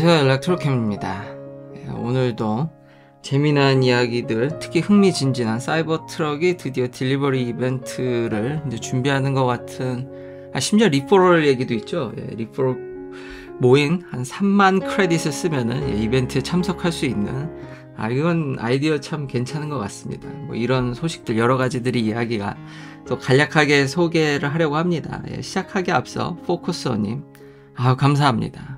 안녕하세요 엘렉트로캠입니다 예, 오늘도 재미난 이야기들 특히 흥미진진한 사이버 트럭이 드디어 딜리버리 이벤트를 이제 준비하는 것 같은 아, 심지어 리포럴 얘기도 있죠 예, 리포럴 모인 한 3만 크레딧을 쓰면은 예, 이벤트에 참석할 수 있는 아 이건 아이디어 참 괜찮은 것 같습니다 뭐 이런 소식들 여러 가지들이 이야기가 또 간략하게 소개를 하려고 합니다 예, 시작하기 앞서 포커스어님 아 감사합니다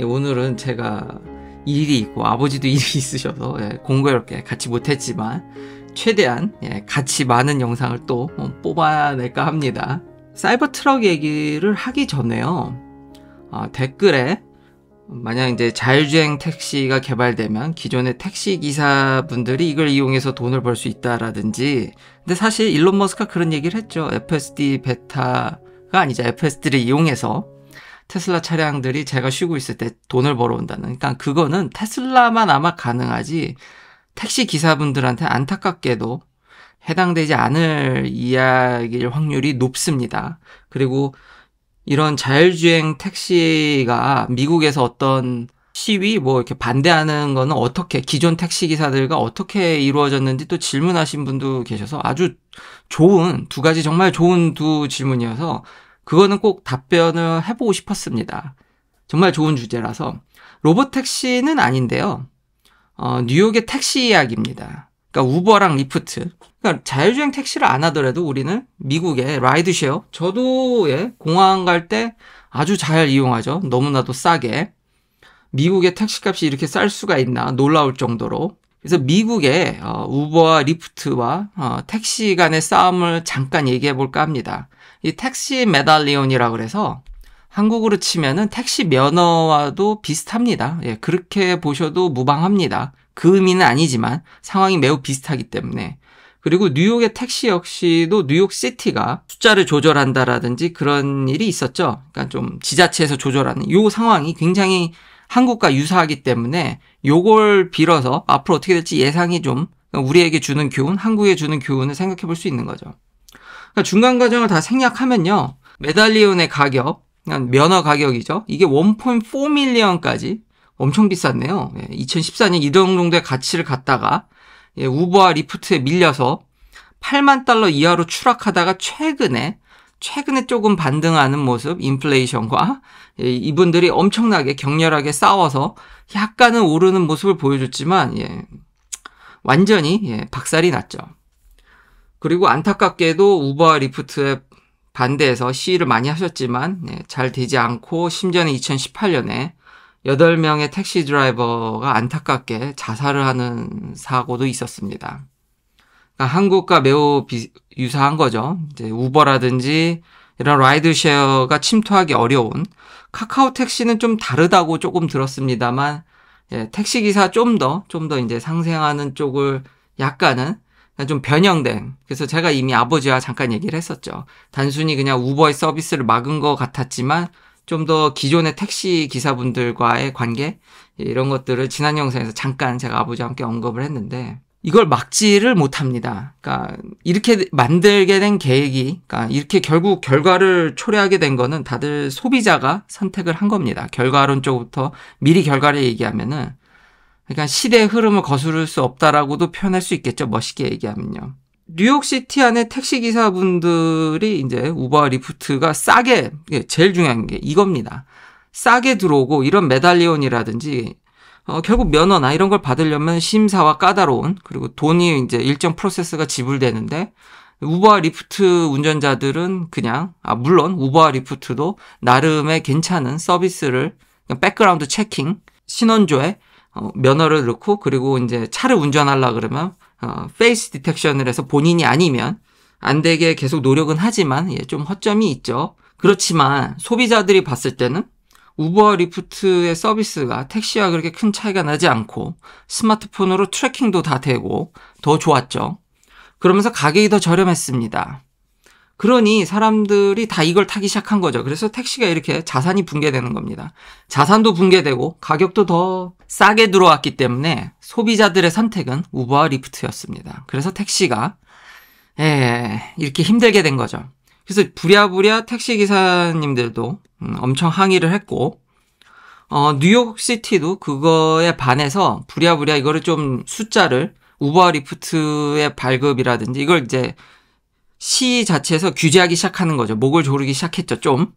예, 오늘은 제가 일이 있고 아버지도 일이 있으셔서 예, 공교롭게 같이 못했지만 최대한 예, 같이 많은 영상을 또 어, 뽑아낼까 합니다. 사이버 트럭 얘기를 하기 전에요. 어, 댓글에 만약 이제 자율주행 택시가 개발되면 기존의 택시 기사분들이 이걸 이용해서 돈을 벌 수 있다라든지 근데 사실 일론 머스크가 그런 얘기를 했죠. FSD 베타가 아니자 FSD를 이용해서 테슬라 차량들이 제가 쉬고 있을 때 돈을 벌어온다는. 그러니까 그거는 테슬라만 아마 가능하지 택시 기사분들한테 안타깝게도 해당되지 않을 이야기일 확률이 높습니다. 그리고 이런 자율주행 택시가 미국에서 어떤 시위 뭐 이렇게 반대하는 거는 어떻게 기존 택시 기사들과 어떻게 이루어졌는지 또 질문하신 분도 계셔서 아주 좋은 두 가지 정말 좋은 두 질문이어서 그거는 꼭 답변을 해보고 싶었습니다. 정말 좋은 주제라서 로봇 택시는 아닌데요. 어, 뉴욕의 택시 이야기입니다. 그러니까 우버랑 리프트. 그러니까 자율주행 택시를 안 하더라도 우리는 미국의 라이드쉐어. 저도 예, 공항 갈 때 아주 잘 이용하죠. 너무나도 싸게. 미국의 택시값이 이렇게 쌀 수가 있나 놀라울 정도로. 그래서 미국의 어, 우버와 리프트와 어, 택시 간의 싸움을 잠깐 얘기해 볼까 합니다. 이 택시 메달리온이라 그래서 한국으로 치면은 택시 면허와도 비슷합니다. 예, 그렇게 보셔도 무방합니다. 그 의미는 아니지만 상황이 매우 비슷하기 때문에 그리고 뉴욕의 택시 역시도 뉴욕 시티가 숫자를 조절한다라든지 그런 일이 있었죠. 그러니까 좀 지자체에서 조절하는 요 상황이 굉장히 한국과 유사하기 때문에 요걸 빌어서 앞으로 어떻게 될지 예상이 좀 우리에게 주는 교훈, 한국에 주는 교훈을 생각해 볼 수 있는 거죠. 그러니까 중간 과정을 다 생략하면요. 메달리온의 가격, 그러니까 면허 가격이죠. 이게 1.4 밀리언까지 엄청 비쌌네요. 2014년 예, 이동 정도의 가치를 갖다가 예, 우버와 리프트에 밀려서 8만 달러 이하로 추락하다가 최근에 최근에 조금 반등하는 모습, 인플레이션과 예, 이분들이 엄청나게 격렬하게 싸워서 약간은 오르는 모습을 보여줬지만 예, 완전히 예, 박살이 났죠. 그리고 안타깝게도 우버와 리프트에 반대해서 시위를 많이 하셨지만 네, 잘 되지 않고 심지어는 2018년에 8명의 택시 드라이버가 안타깝게 자살을 하는 사고도 있었습니다. 그러니까 한국과 매우 비, 유사한 거죠. 이제 우버라든지 이런 라이드쉐어가 침투하기 어려운 카카오 택시는 좀 다르다고 조금 들었습니다만 예, 택시 기사 좀 더 좀 더 이제 상생하는 쪽을 약간은 좀 변형된 그래서 제가 이미 아버지와 잠깐 얘기를 했었죠. 단순히 그냥 우버의 서비스를 막은 것 같았지만 좀 더 기존의 택시 기사분들과의 관계 이런 것들을 지난 영상에서 잠깐 제가 아버지와 함께 언급을 했는데 이걸 막지를 못합니다. 그러니까 이렇게 만들게 된 계획이, 그러니까 이렇게 결국 결과를 초래하게 된 거는 다들 소비자가 선택을 한 겁니다. 결과론쪽부터 미리 결과를 얘기하면은 그러니까 시대의 흐름을 거스를 수 없다라고도 표현할 수 있겠죠. 멋있게 얘기하면요. 뉴욕시티 안에 택시기사분들이 이제 우버 리프트가 싸게, 예, 제일 중요한 게 이겁니다. 싸게 들어오고 이런 메달리온이라든지 어, 결국 면허나 이런 걸 받으려면 심사와 까다로운 그리고 돈이 이제 일정 프로세스가 지불되는데 우버 리프트 운전자들은 그냥 아 물론 우버 리프트도 나름의 괜찮은 서비스를 그러니까 백그라운드 체킹 신원조회 어, 면허를 넣고 그리고 이제 차를 운전하려 그러면 어, 페이스 디텍션을 해서 본인이 아니면 안 되게 계속 노력은 하지만 예, 좀 허점이 있죠. 그렇지만 소비자들이 봤을 때는 우버 리프트의 서비스가 택시와 그렇게 큰 차이가 나지 않고 스마트폰으로 트래킹도 다 되고 더 좋았죠. 그러면서 가격이 더 저렴했습니다. 그러니 사람들이 다 이걸 타기 시작한 거죠. 그래서 택시가 이렇게 자산이 붕괴되는 겁니다. 자산도 붕괴되고 가격도 더 싸게 들어왔기 때문에 소비자들의 선택은 우버와 리프트였습니다. 그래서 택시가 예, 이렇게 힘들게 된 거죠. 그래서 부랴부랴 택시 기사님들도 음, 엄청 항의를 했고 어, 뉴욕시티도 그거에 반해서 부랴부랴 이거를 좀 숫자를 우버와 리프트의 발급이라든지 이걸 이제 시 자체에서 규제하기 시작하는 거죠. 목을 조르기 시작했죠, 좀.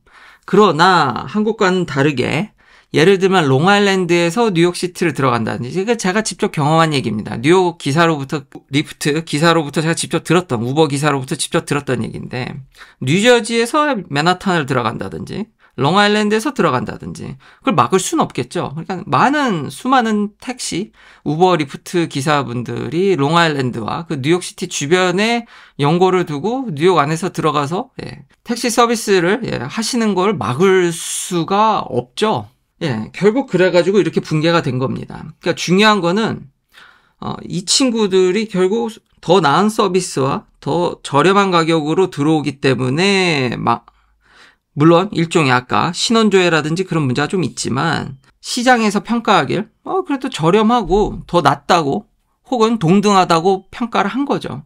그러나 한국과는 다르게 예를 들면 롱아일랜드에서 뉴욕시티를 들어간다든지 이거 제가 직접 경험한 얘기입니다. 뉴욕 기사로부터 리프트 기사로부터 제가 직접 들었던 우버 기사로부터 직접 들었던 얘기인데 뉴저지에서 맨하탄을 들어간다든지 롱아일랜드에서 들어간다든지 그걸 막을 수는 없겠죠. 그러니까 많은 수많은 택시, 우버, 리프트 기사분들이 롱아일랜드와 그 뉴욕시티 주변에 연고를 두고 뉴욕 안에서 들어가서 예, 택시 서비스를 예, 하시는 걸 막을 수가 없죠. 예, 결국 그래가지고 이렇게 붕괴가 된 겁니다. 그러니까 중요한 거는 어, 이 친구들이 결국 더 나은 서비스와 더 저렴한 가격으로 들어오기 때문에 막 물론 일종의 아까 신원조회라든지 그런 문제가 좀 있지만 시장에서 평가하길 어 그래도 저렴하고 더 낫다고 혹은 동등하다고 평가를 한 거죠.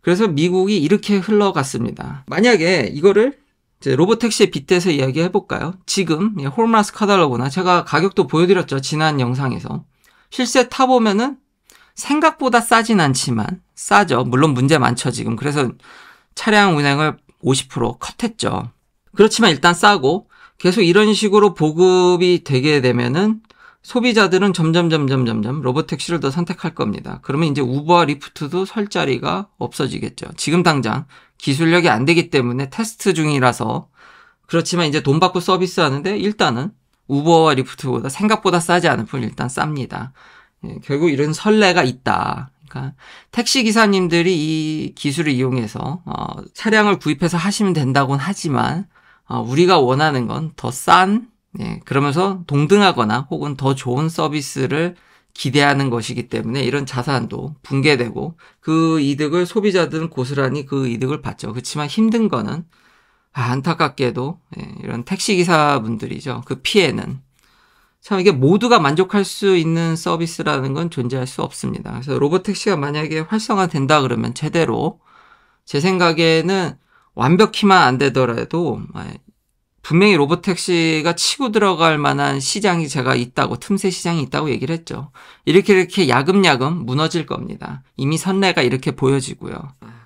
그래서 미국이 이렇게 흘러갔습니다. 만약에 이거를 로보택시의 빗대서 이야기해 볼까요? 지금 예, 홀마스 카달로그나 제가 가격도 보여드렸죠 지난 영상에서 실제 타 보면은 생각보다 싸진 않지만 싸죠. 물론 문제 많죠 지금. 그래서 차량 운행을 50% 컷했죠. 그렇지만 일단 싸고 계속 이런 식으로 보급이 되게 되면은 소비자들은 점점 점점 점점 로봇 택시를 더 선택할 겁니다. 그러면 이제 우버와 리프트도 설 자리가 없어지겠죠. 지금 당장 기술력이 안 되기 때문에 테스트 중이라서 그렇지만 이제 돈 받고 서비스 하는데 일단은 우버와 리프트보다 생각보다 싸지 않은 분 일단 쌉니다. 예, 결국 이런 선례가 있다. 그러니까 택시 기사님들이 이 기술을 이용해서 어, 차량을 구입해서 하시면 된다고는 하지만 어, 우리가 원하는 건 더 싼, 예, 그러면서 동등하거나 혹은 더 좋은 서비스를 기대하는 것이기 때문에 이런 자산도 붕괴되고 그 이득을 소비자들은 고스란히 그 이득을 받죠. 그렇지만 힘든 거는 아, 안타깝게도 예, 이런 택시기사분들이죠. 그 피해는. 참 이게 모두가 만족할 수 있는 서비스라는 건 존재할 수 없습니다. 그래서 로봇 택시가 만약에 활성화된다 그러면 제대로 제 생각에는 완벽히만 안 되더라도 아, 분명히 로봇 택시가 치고 들어갈 만한 시장이 제가 있다고 틈새 시장이 있다고 얘기를 했죠. 이렇게 이렇게 야금야금 무너질 겁니다. 이미 선례가 이렇게 보여지고요.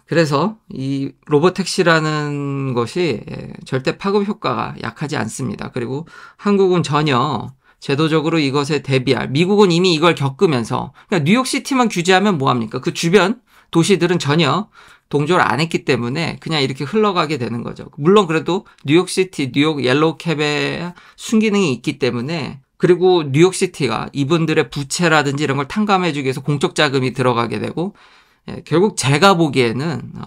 그래서 이 로봇 택시라는 것이 예, 절대 파급 효과가 약하지 않습니다. 그리고 한국은 전혀 제도적으로 이것에 대비할 미국은 이미 이걸 겪으면서 그러니까 뉴욕시티만 규제하면 뭐 합니까? 그 주변 도시들은 전혀 동조를 안 했기 때문에 그냥 이렇게 흘러가게 되는 거죠. 물론 그래도 뉴욕시티, 뉴욕 옐로우캡의 순기능이 있기 때문에 그리고 뉴욕시티가 이분들의 부채라든지 이런 걸 탕감해주기 위해서 공적 자금이 들어가게 되고 예, 결국 제가 보기에는 어,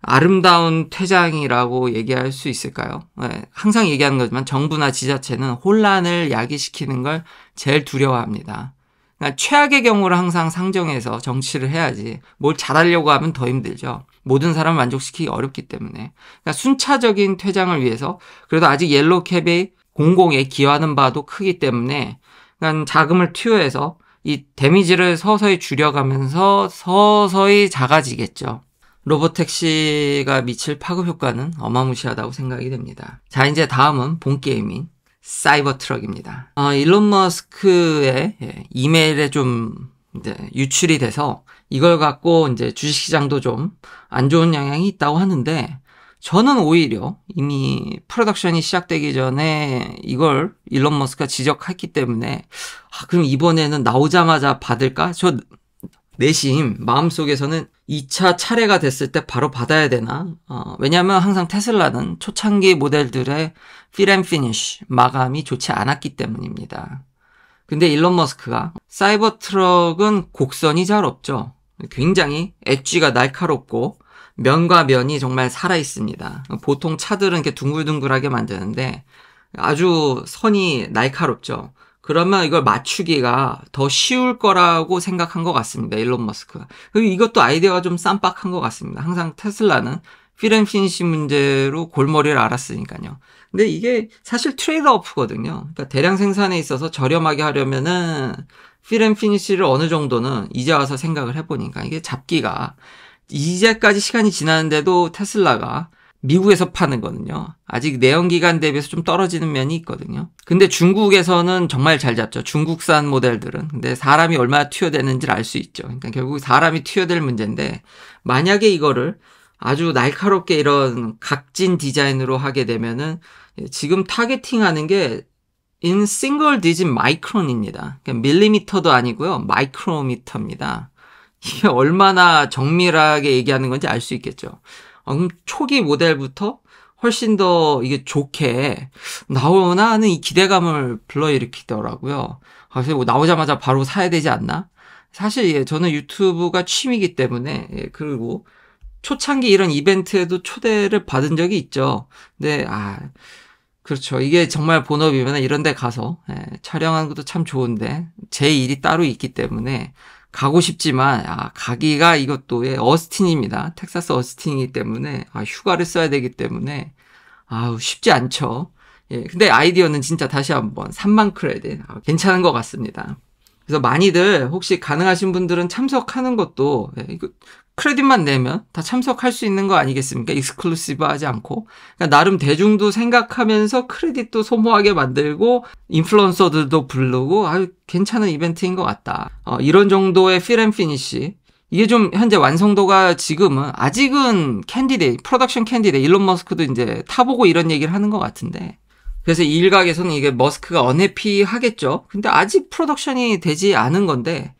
아름다운 퇴장이라고 얘기할 수 있을까요? 예, 항상 얘기하는 거지만 정부나 지자체는 혼란을 야기시키는 걸 제일 두려워합니다. 그러니까 최악의 경우를 항상 상정해서 정치를 해야지 뭘 잘하려고 하면 더 힘들죠. 모든 사람을 만족시키기 어렵기 때문에 그러니까 순차적인 퇴장을 위해서 그래도 아직 옐로캡의 공공에 기여하는 바도 크기 때문에 그러니까 자금을 투여해서 이 데미지를 서서히 줄여가면서 서서히 작아지겠죠. 로봇택시가 미칠 파급 효과는 어마무시하다고 생각이 됩니다. 자, 이제 다음은 본 게임인 사이버 트럭입니다. 어, 일론 머스크의 예, 이메일에 좀 이제 유출이 돼서 이걸 갖고 이제 주식시장도 좀 안 좋은 영향이 있다고 하는데 저는 오히려 이미 프로덕션이 시작되기 전에 이걸 일론 머스크가 지적했기 때문에 아, 그럼 이번에는 나오자마자 받을까? 저 내심 마음속에서는 2차 차례가 됐을 때 바로 받아야 되나? 어, 왜냐하면 항상 테슬라는 초창기 모델들의 필앤 피니쉬 마감이 좋지 않았기 때문입니다. 근데 일론 머스크가 사이버 트럭은 곡선이 잘 없죠. 굉장히 엣지가 날카롭고 면과 면이 정말 살아 있습니다. 보통 차들은 이렇게 둥글둥글하게 만드는데 아주 선이 날카롭죠. 그러면 이걸 맞추기가 더 쉬울 거라고 생각한 것 같습니다. 일론 머스크가. 그리고 이것도 아이디어가 좀 쌈박한 것 같습니다. 항상 테슬라는 필름 피니시 문제로 골머리를 알았으니까요. 근데 이게 사실 트레이드 오프거든요. 그러니까 대량 생산에 있어서 저렴하게 하려면은 필름 피니시를 어느 정도는 이제 와서 생각을 해보니까 이게 잡기가 이제까지 시간이 지났는데도 테슬라가 미국에서 파는 거는요. 아직 내연기관 대비해서 좀 떨어지는 면이 있거든요. 근데 중국에서는 정말 잘 잡죠. 중국산 모델들은. 근데 사람이 얼마나 투여되는지를 알 수 있죠. 그러니까 결국 사람이 투여될 문제인데 만약에 이거를 아주 날카롭게 이런 각진 디자인으로 하게 되면은 지금 타겟팅하는 게 인 싱글 디짓 마이크론입니다. 그러니까 밀리미터도 아니고요. 마이크로미터입니다. 이게 얼마나 정밀하게 얘기하는 건지 알 수 있겠죠. 아, 그럼 초기 모델부터 훨씬 더 이게 좋게 나오나 하는 이 기대감을 불러일으키더라고요. 아, 그래서 뭐 나오자마자 바로 사야 되지 않나? 사실 예, 저는 유튜브가 취미이기 때문에 예, 그리고 초창기 이런 이벤트에도 초대를 받은 적이 있죠. 근데 아 그렇죠. 이게 정말 본업이면 이런 데 가서 예, 촬영하는 것도 참 좋은데 제 일이 따로 있기 때문에 가고 싶지만 아, 가기가 이것도 예, 어스틴입니다. 텍사스 어스틴이기 때문에 아, 휴가를 써야 되기 때문에 아우 쉽지 않죠. 예, 근데 아이디어는 진짜 다시 한번 3만 크레딧 아, 괜찮은 것 같습니다. 그래서 많이들 혹시 가능하신 분들은 참석하는 것도 예, 이거 크레딧만 내면 다 참석할 수 있는 거 아니겠습니까? 익스클루시브하지 않고 그러니까 나름 대중도 생각하면서 크레딧도 소모하게 만들고 인플루언서들도 부르고 아유 괜찮은 이벤트인 것 같다. 어, 이런 정도의 필앤피니쉬 이게 좀 현재 완성도가 지금은 아직은 캔디데이 프로덕션 캔디데이 일론 머스크도 이제 타보고 이런 얘기를 하는 것 같은데 그래서 이 일각에서는 이게 머스크가 언해피하겠죠. 근데 아직 프로덕션이 되지 않은 건데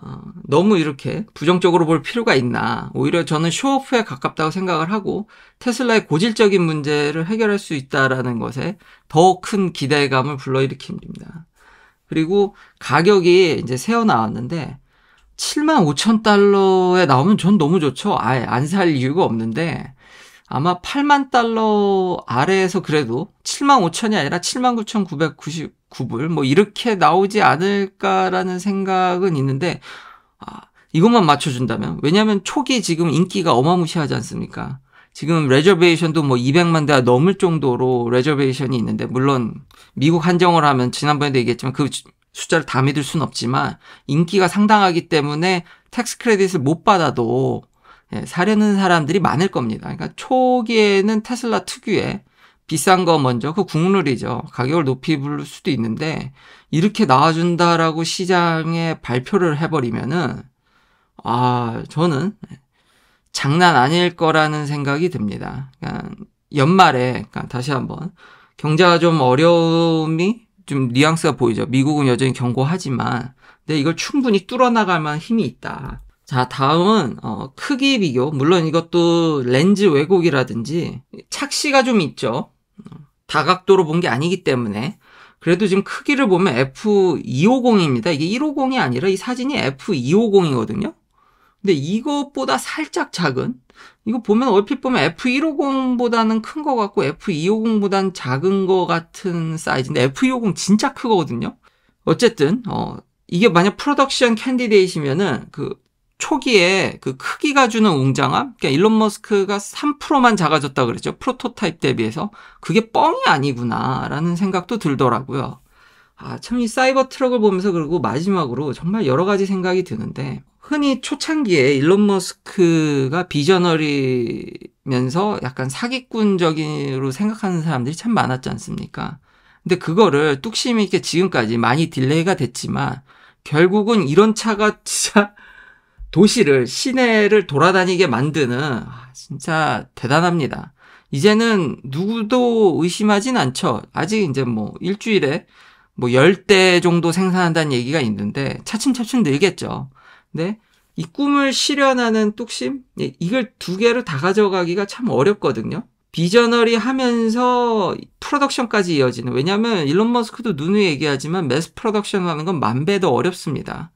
어, 너무 이렇게 부정적으로 볼 필요가 있나. 오히려 저는 쇼오프에 가깝다고 생각을 하고 테슬라의 고질적인 문제를 해결할 수 있다라는 것에 더 큰 기대감을 불러일으킵니다. 그리고 가격이 이제 새어 나왔는데 7만 5천 달러에 나오면 전 너무 좋죠. 아예 안 살 이유가 없는데 아마 8만 달러 아래에서 그래도 7만 5천이 아니라 7만 9,999불 뭐 이렇게 나오지 않을까라는 생각은 있는데 아, 이것만 맞춰준다면 왜냐하면 초기 지금 인기가 어마무시하지 않습니까? 지금 레저베이션도 뭐 200만 대가 넘을 정도로 레저베이션이 있는데 물론 미국 한정을 하면 지난번에도 얘기했지만 그 숫자를 다 믿을 순 없지만 인기가 상당하기 때문에 텍스 크레딧을 못 받아도 예, 사려는 사람들이 많을 겁니다. 그러니까 초기에는 테슬라 특유의 비싼 거 먼저 그 국룰이죠. 가격을 높이 부를 수도 있는데 이렇게 나와준다라고 시장에 발표를 해버리면은 아 저는 장난 아닐 거라는 생각이 듭니다. 그러니까 연말에 그러니까 다시 한번 경제가 좀 어려움이 좀 뉘앙스가 보이죠. 미국은 여전히 경고하지만 근데 이걸 충분히 뚫어나갈 만한 힘이 있다. 자, 다음은 어, 크기 비교. 물론 이것도 렌즈 왜곡이라든지 착시가 좀 있죠. 다각도로 본 게 아니기 때문에 그래도 지금 크기를 보면 F250입니다. 이게 150이 아니라 이 사진이 F250이거든요. 근데 이것보다 살짝 작은 이거 보면 얼핏 보면 F150보다는 큰 거 같고 F250보다는 작은 거 같은 사이즈인데 F250 진짜 크거든요. 어쨌든 어 이게 만약 프로덕션 캔디데이시면은 그 초기에 그 크기가 주는 웅장함, 그러니까 일론 머스크가 3%만 작아졌다 그랬죠. 프로토타입 대비해서 그게 뻥이 아니구나라는 생각도 들더라고요. 아, 참 이 사이버 트럭을 보면서 그리고 마지막으로 정말 여러 가지 생각이 드는데 흔히 초창기에 일론 머스크가 비저널이면서 약간 사기꾼적으로 생각하는 사람들이 참 많았지 않습니까? 근데 그거를 뚝심 있게 지금까지 많이 딜레이가 됐지만 결국은 이런 차가 진짜 도시를 시내를 돌아다니게 만드는 아, 진짜 대단합니다. 이제는 누구도 의심하진 않죠. 아직 이제 뭐 일주일에 뭐 10대 정도 생산한다는 얘기가 있는데 차츰차츰 늘겠죠. 근데 이 꿈을 실현하는 뚝심 예, 이걸 두개로다 가져가기가 참 어렵거든요. 비저널이 하면서 프로덕션까지 이어지는 왜냐하면 일론 머스크도 누누이 얘기하지만 매스 프로덕션 하는 건 만배도 어렵습니다.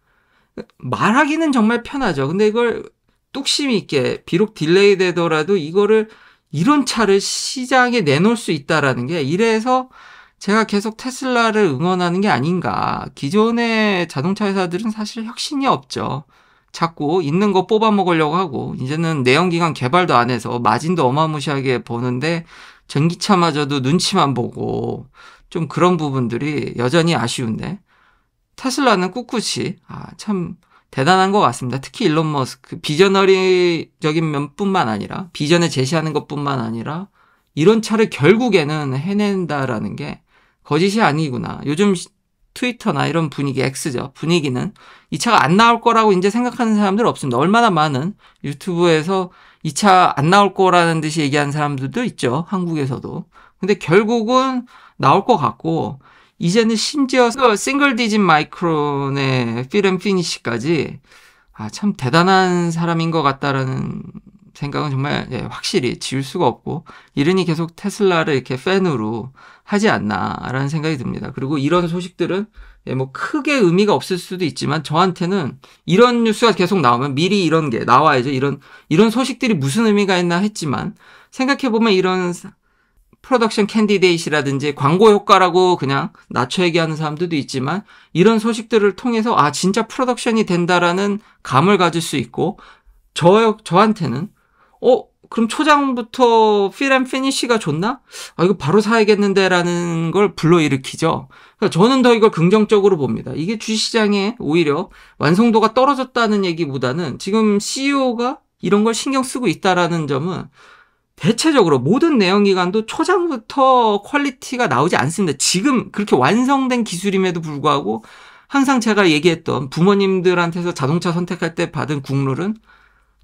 말하기는 정말 편하죠. 근데 이걸 뚝심 있게 비록 딜레이 되더라도 이거를 이런 차를 시장에 내놓을 수 있다라는 게 이래서 제가 계속 테슬라를 응원하는 게 아닌가. 기존의 자동차 회사들은 사실 혁신이 없죠. 자꾸 있는 거 뽑아 먹으려고 하고 이제는 내연기관 개발도 안 해서 마진도 어마무시하게 보는데 전기차마저도 눈치만 보고 좀 그런 부분들이 여전히 아쉬운데 테슬라는 꿋꿋이 아, 참 대단한 것 같습니다. 특히 일론 머스크 그 비저너리적인 면뿐만 아니라 비전에 제시하는 것뿐만 아니라 이런 차를 결국에는 해낸다라는 게 거짓이 아니구나. 요즘 트위터나 이런 분위기 X죠. 분위기는 이 차가 안 나올 거라고 이제 생각하는 사람들 없습니다. 얼마나 많은 유튜브에서 이 차 안 나올 거라는 듯이 얘기하는 사람들도 있죠. 한국에서도. 근데 결국은 나올 것 같고 이제는 심지어 그 싱글 디짓 마이크론의 필름 피니시까지 아, 참 대단한 사람인 것 같다라는 생각은 정말 예, 확실히 지울 수가 없고 이러니 계속 테슬라를 이렇게 팬으로 하지 않나라는 생각이 듭니다. 그리고 이런 소식들은 예, 뭐 크게 의미가 없을 수도 있지만 저한테는 이런 뉴스가 계속 나오면 미리 이런 게 나와야죠. 이런 이런 소식들이 무슨 의미가 있나 했지만 생각해 보면 이런 프로덕션 캔디데이시라든지 광고 효과라고 그냥 낮춰 얘기하는 사람들도 있지만 이런 소식들을 통해서 아 진짜 프로덕션이 된다라는 감을 가질 수 있고 저 저한테는 어 그럼 초장부터 필앤 피니쉬가 좋나? 아, 이거 바로 사야겠는데라는 걸 불러일으키죠. 그러니까 저는 더 이걸 긍정적으로 봅니다. 이게 주시장에 오히려 완성도가 떨어졌다는 얘기보다는 지금 CEO가 이런 걸 신경 쓰고 있다라는 점은 대체적으로 모든 내연기관도 초장부터 퀄리티가 나오지 않습니다. 지금 그렇게 완성된 기술임에도 불구하고 항상 제가 얘기했던 부모님들한테서 자동차 선택할 때 받은 국룰은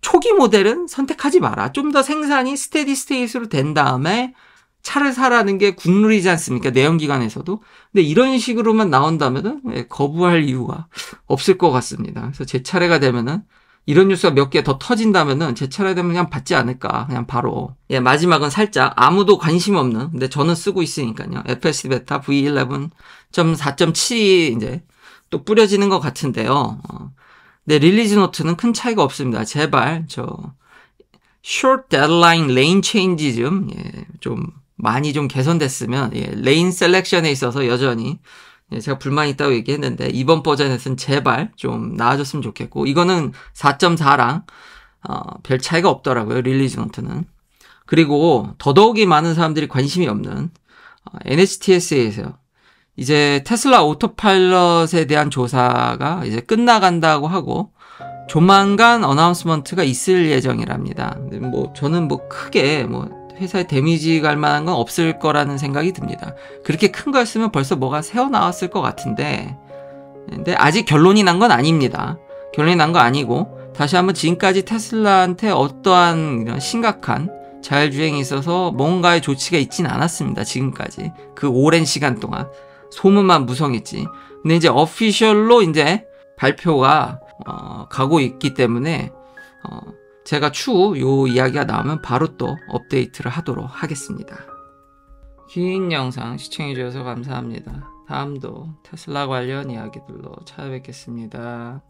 초기 모델은 선택하지 마라. 좀 더 생산이 스테디 스테이트로 된 다음에 차를 사라는 게 국룰이지 않습니까? 내연기관에서도. 근데 이런 식으로만 나온다면은 예, 거부할 이유가 없을 것 같습니다. 그래서 제 차례가 되면은 이런 뉴스가 몇 개 더 터진다면은 제 차례 되면 그냥 받지 않을까. 그냥 바로. 예, 마지막은 살짝 아무도 관심 없는. 근데 저는 쓰고 있으니까요. FSD 베타 V11.4.7이 제또 뿌려지는 것 같은데요. 어. 네, 릴리즈 노트는 큰 차이가 없습니다. 제발 저 short deadline lane change 좀좀 예 예, 많이 좀 개선됐으면 예, 레인 셀렉션에 있어서 여전히 예, 제가 불만 있다고 얘기했는데 이번 버전에서는 제발 좀 나아졌으면 좋겠고 이거는 4.4랑 어, 별 차이가 없더라고요 릴리즈 노트는 그리고 더더욱이 많은 사람들이 관심이 없는 어, NHTS에서 a 이제 테슬라 오토파일럿에 대한 조사가 이제 끝나간다고 하고 조만간 어나운스먼트가 있을 예정이랍니다. 뭐 저는 뭐 크게 뭐 회사에 데미지 갈 만한 건 없을 거라는 생각이 듭니다. 그렇게 큰 거였으면 벌써 뭐가 새어 나왔을 것 같은데, 근데 아직 결론이 난 건 아닙니다. 결론이 난 거 아니고, 다시 한번 지금까지 테슬라한테 어떠한 이런 심각한 자율주행이 있어서 뭔가의 조치가 있진 않았습니다. 지금까지. 그 오랜 시간 동안. 소문만 무성했지. 근데 이제 어피셜로 이제 발표가, 어, 가고 있기 때문에, 어, 제가 추후 요 이야기가 나오면 바로 또 업데이트를 하도록 하겠습니다. 긴 영상 시청해주셔서 감사합니다. 다음도 테슬라 관련 이야기들로 찾아뵙겠습니다.